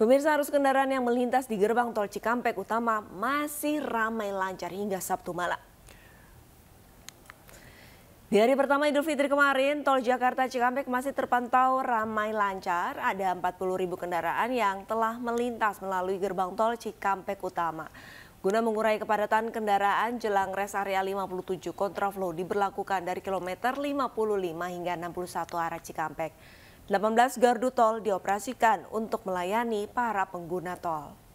Pemirsa arus kendaraan yang melintas di gerbang tol Cikampek Utama masih ramai lancar hingga Sabtu malam. Di hari pertama Idul Fitri kemarin, tol Jakarta Cikampek masih terpantau ramai lancar. Ada 40 ribu kendaraan yang telah melintas melalui gerbang tol Cikampek Utama. Guna mengurai kepadatan kendaraan jelang res area 57, kontraflow diberlakukan dari kilometer 55 hingga 61 arah Cikampek. 18 gardu tol dioperasikan untuk melayani para pengguna tol.